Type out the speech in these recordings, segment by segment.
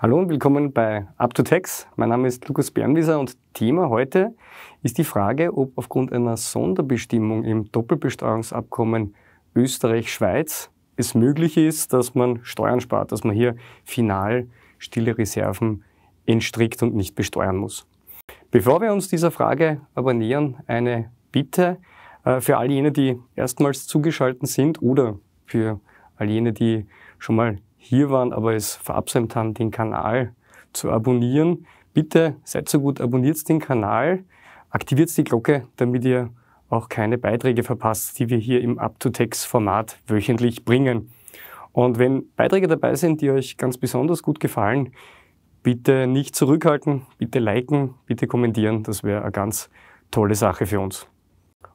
Hallo und willkommen bei Up to Tax. Mein Name ist Lukas Bernwieser und Thema heute ist die Frage, ob aufgrund einer Sonderbestimmung im Doppelbesteuerungsabkommen Österreich-Schweiz es möglich ist, dass man Steuern spart, dass man hier final stille Reserven entstrickt und nicht besteuern muss. Bevor wir uns dieser Frage aber nähern, eine Bitte äh, für all jene, die erstmals zugeschaltet sind oder für all jene, die schon mal hier waren, aber es verabsäumt haben, den Kanal zu abonnieren. Bitte seid so gut, abonniert den Kanal, aktiviert die Glocke, damit ihr auch keine Beiträge verpasst, die wir hier im Up-to-Text-Format wöchentlich bringen. Und wenn Beiträge dabei sind, die euch ganz besonders gut gefallen, bitte nicht zurückhalten, bitte liken, bitte kommentieren. Das wäre eine ganz tolle Sache für uns.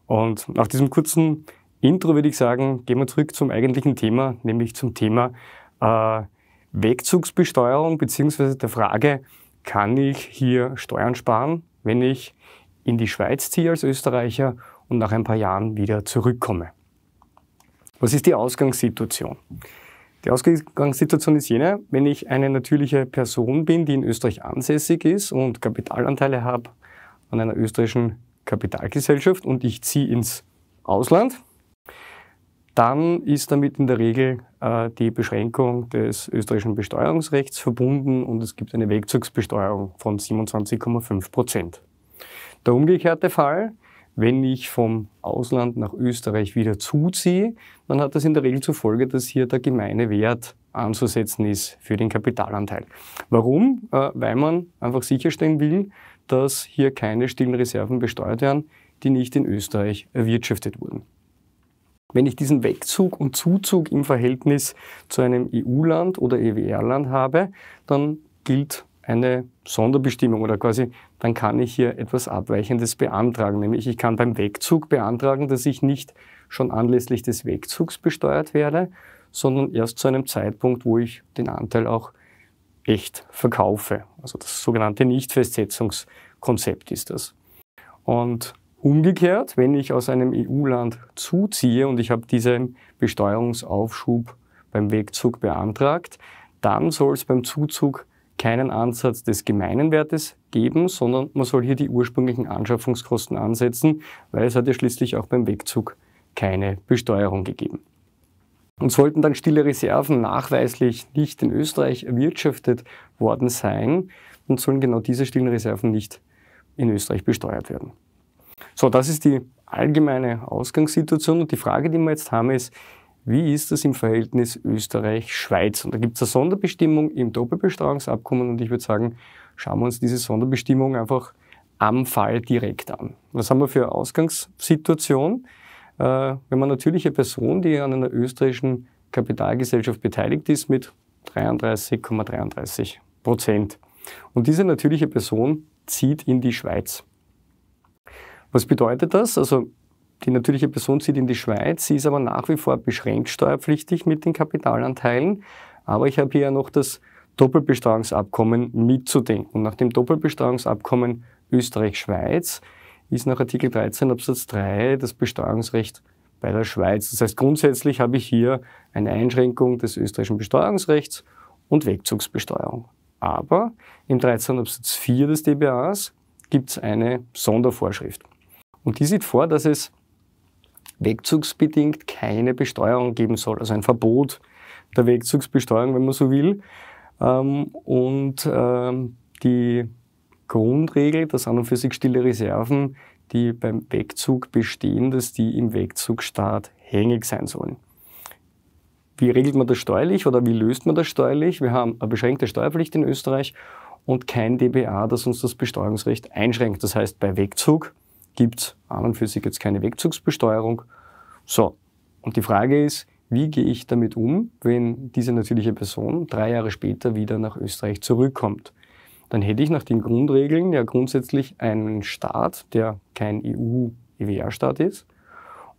Und nach diesem kurzen Intro würde ich sagen, gehen wir zurück zum eigentlichen Thema, nämlich zum Thema äh, Wegzugsbesteuerung beziehungsweise der Frage, kann ich hier Steuern sparen, wenn ich in die Schweiz ziehe als Österreicher und nach ein paar Jahren wieder zurückkomme. Was ist die Ausgangssituation? Die Ausgangssituation ist jene, wenn ich eine natürliche Person bin, die in Österreich ansässig ist und Kapitalanteile habe an einer österreichischen Kapitalgesellschaft und ich ziehe ins Ausland, dann ist damit in der Regel äh, die Beschränkung des österreichischen Besteuerungsrechts verbunden und es gibt eine Wegzugsbesteuerung von 27,5 Prozent. Der umgekehrte Fall, wenn ich vom Ausland nach Österreich wieder zuziehe, dann hat das in der Regel zur Folge, dass hier der gemeine Wert anzusetzen ist für den Kapitalanteil. Warum? Äh, weil man einfach sicherstellen will, dass hier keine stillen Reserven besteuert werden, die nicht in Österreich erwirtschaftet wurden. Wenn ich diesen Wegzug und Zuzug im Verhältnis zu einem EU-Land oder EWR-Land habe, dann gilt eine Sonderbestimmung oder quasi, dann kann ich hier etwas Abweichendes beantragen. Nämlich ich kann beim Wegzug beantragen, dass ich nicht schon anlässlich des Wegzugs besteuert werde, sondern erst zu einem Zeitpunkt, wo ich den Anteil auch echt verkaufe. Also das sogenannte Nichtfestsetzungskonzept ist das. Und Umgekehrt, wenn ich aus einem EU-Land zuziehe und ich habe diesen Besteuerungsaufschub beim Wegzug beantragt, dann soll es beim Zuzug keinen Ansatz des gemeinen Wertes geben, sondern man soll hier die ursprünglichen Anschaffungskosten ansetzen, weil es hat ja schließlich auch beim Wegzug keine Besteuerung gegeben. Und sollten dann stille Reserven nachweislich nicht in Österreich erwirtschaftet worden sein, dann sollen genau diese stillen Reserven nicht in Österreich besteuert werden. So, das ist die allgemeine Ausgangssituation. Und die Frage, die wir jetzt haben, ist, wie ist das im Verhältnis Österreich-Schweiz? Und da gibt es eine Sonderbestimmung im Doppelbesteuerungsabkommen und ich würde sagen, schauen wir uns diese Sonderbestimmung einfach am Fall direkt an. Was haben wir für eine Ausgangssituation? Äh, wenn man natürliche Person, die an einer österreichischen Kapitalgesellschaft beteiligt ist, mit 33,33 Prozent. ,33 und diese natürliche Person zieht in die Schweiz. Was bedeutet das? Also die natürliche Person zieht in die Schweiz, sie ist aber nach wie vor beschränkt steuerpflichtig mit den Kapitalanteilen. Aber ich habe hier ja noch das Doppelbesteuerungsabkommen mitzudenken. nach dem Doppelbesteuerungsabkommen Österreich-Schweiz ist nach Artikel 13 Absatz 3 das Besteuerungsrecht bei der Schweiz. Das heißt, grundsätzlich habe ich hier eine Einschränkung des österreichischen Besteuerungsrechts und Wegzugsbesteuerung. Aber im 13 Absatz 4 des DBAs gibt es eine Sondervorschrift. Und die sieht vor, dass es wegzugsbedingt keine Besteuerung geben soll, also ein Verbot der Wegzugsbesteuerung, wenn man so will. Ähm, und ähm, die Grundregel, dass an und für sich stille Reserven, die beim Wegzug bestehen, dass die im Wegzugstaat hängig sein sollen. Wie regelt man das steuerlich oder wie löst man das steuerlich? Wir haben eine beschränkte Steuerpflicht in Österreich und kein DBA, das uns das Besteuerungsrecht einschränkt. Das heißt, bei Wegzug gibt es an und für sich jetzt keine Wegzugsbesteuerung. So, und die Frage ist, wie gehe ich damit um, wenn diese natürliche Person drei Jahre später wieder nach Österreich zurückkommt? Dann hätte ich nach den Grundregeln ja grundsätzlich einen Staat, der kein EU-EWR-Staat ist,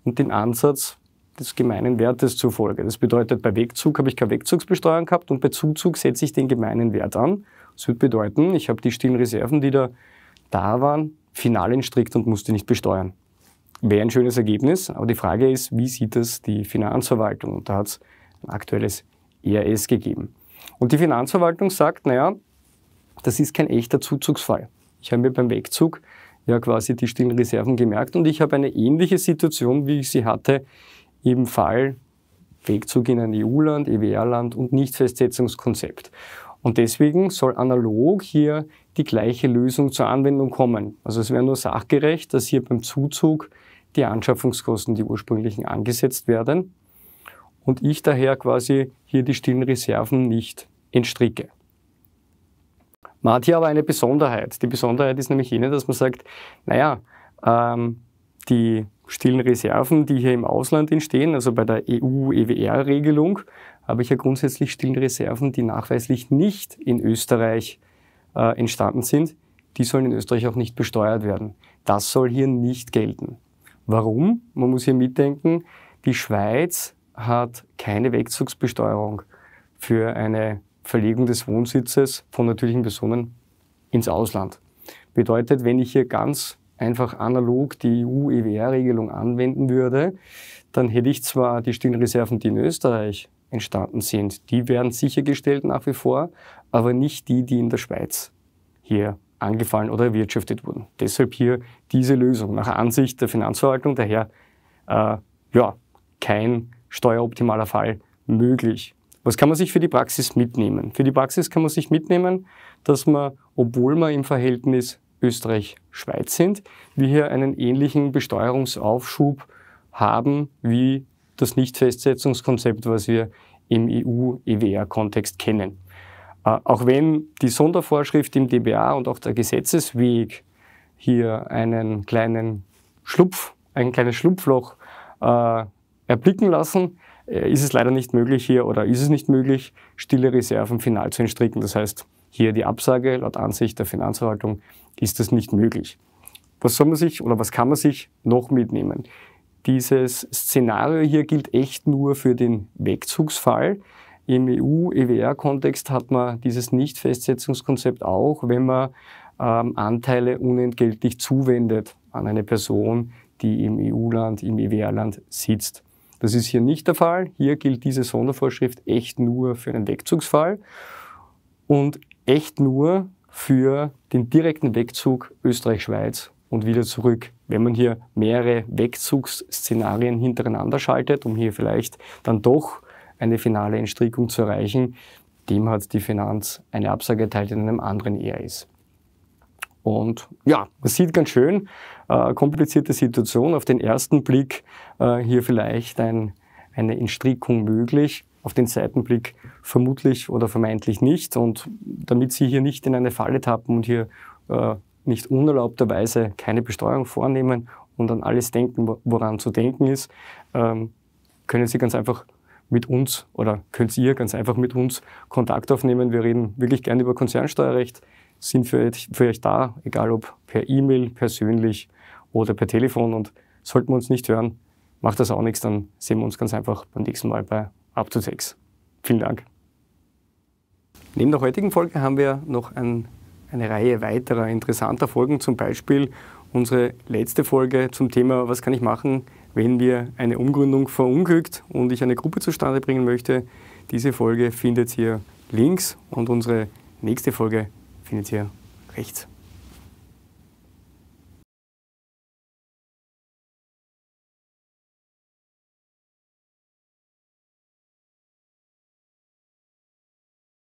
und den Ansatz des gemeinen Wertes zur Folge. Das bedeutet, bei Wegzug habe ich keine Wegzugsbesteuerung gehabt und bei Zuzug setze ich den gemeinen Wert an. Das würde bedeuten, ich habe die stillen Reserven, die da da waren, final entstrickt und musste nicht besteuern. Wäre ein schönes Ergebnis, aber die Frage ist, wie sieht das die Finanzverwaltung? Und da hat es ein aktuelles ERS gegeben. Und die Finanzverwaltung sagt, naja, das ist kein echter Zuzugsfall. Ich habe mir beim Wegzug ja quasi die stillen Reserven gemerkt und ich habe eine ähnliche Situation, wie ich sie hatte im Fall Wegzug in ein EU-Land, EWR-Land und Nichtfestsetzungskonzept. Und deswegen soll analog hier die gleiche Lösung zur Anwendung kommen. Also es wäre nur sachgerecht, dass hier beim Zuzug die Anschaffungskosten, die ursprünglichen, angesetzt werden und ich daher quasi hier die stillen Reserven nicht entstricke. Man hat hier aber eine Besonderheit. Die Besonderheit ist nämlich jene, dass man sagt, naja, ähm, die stillen Reserven, die hier im Ausland entstehen, also bei der EU-EWR-Regelung, habe ich ja grundsätzlich stillen Reserven, die nachweislich nicht in Österreich äh, äh, entstanden sind, die sollen in Österreich auch nicht besteuert werden. Das soll hier nicht gelten. Warum? Man muss hier mitdenken, die Schweiz hat keine Wegzugsbesteuerung für eine Verlegung des Wohnsitzes von natürlichen Personen ins Ausland. Bedeutet, wenn ich hier ganz einfach analog die EU-EWR-Regelung anwenden würde, dann hätte ich zwar die stillen Reserven, die in Österreich entstanden sind, die werden sichergestellt nach wie vor, aber nicht die, die in der Schweiz hier angefallen oder erwirtschaftet wurden. Deshalb hier diese Lösung nach Ansicht der Finanzverwaltung, daher äh, ja, kein steueroptimaler Fall möglich. Was kann man sich für die Praxis mitnehmen? Für die Praxis kann man sich mitnehmen, dass man, obwohl man im Verhältnis Österreich-Schweiz sind, wir hier einen ähnlichen Besteuerungsaufschub haben wie das Nichtfestsetzungskonzept, was wir im EU-EWR-Kontext kennen. Äh, auch wenn die Sondervorschrift im DBA und auch der Gesetzesweg hier einen kleinen Schlupf, ein kleines Schlupfloch äh, erblicken lassen, äh, ist es leider nicht möglich hier oder ist es nicht möglich, stille Reserven final zu entstricken. Das heißt, hier die Absage laut Ansicht der Finanzverwaltung ist das nicht möglich. Was soll man sich oder was kann man sich noch mitnehmen? Dieses Szenario hier gilt echt nur für den Wegzugsfall. Im EU-EWR-Kontext hat man dieses Nichtfestsetzungskonzept auch, wenn man ähm, Anteile unentgeltlich zuwendet an eine Person, die im EU-Land, im EWR-Land sitzt. Das ist hier nicht der Fall. Hier gilt diese Sondervorschrift echt nur für einen Wegzugsfall und echt nur für den direkten Wegzug Österreich-Schweiz und wieder zurück. Wenn man hier mehrere Wegzugsszenarien hintereinander schaltet, um hier vielleicht dann doch eine finale Entstrickung zu erreichen, dem hat die Finanz eine Absage erteilt in einem anderen ERS. Und ja, man sieht ganz schön, äh, komplizierte Situation. Auf den ersten Blick äh, hier vielleicht ein, eine Entstrickung möglich, auf den Seitenblick vermutlich oder vermeintlich nicht. Und damit Sie hier nicht in eine Falle tappen und hier äh, nicht unerlaubterweise keine Besteuerung vornehmen und an alles denken, woran zu denken ist, ähm, können Sie ganz einfach mit uns oder könnt ihr ganz einfach mit uns Kontakt aufnehmen. Wir reden wirklich gerne über Konzernsteuerrecht, sind für, für euch da, egal ob per E-Mail, persönlich oder per Telefon. Und sollten wir uns nicht hören, macht das auch nichts, dann sehen wir uns ganz einfach beim nächsten Mal bei Up to Tax. Vielen Dank. Neben der heutigen Folge haben wir noch ein eine Reihe weiterer interessanter Folgen, zum Beispiel unsere letzte Folge zum Thema, was kann ich machen, wenn wir eine Umgründung verunglückt und ich eine Gruppe zustande bringen möchte. Diese Folge findet ihr links und unsere nächste Folge findet ihr rechts.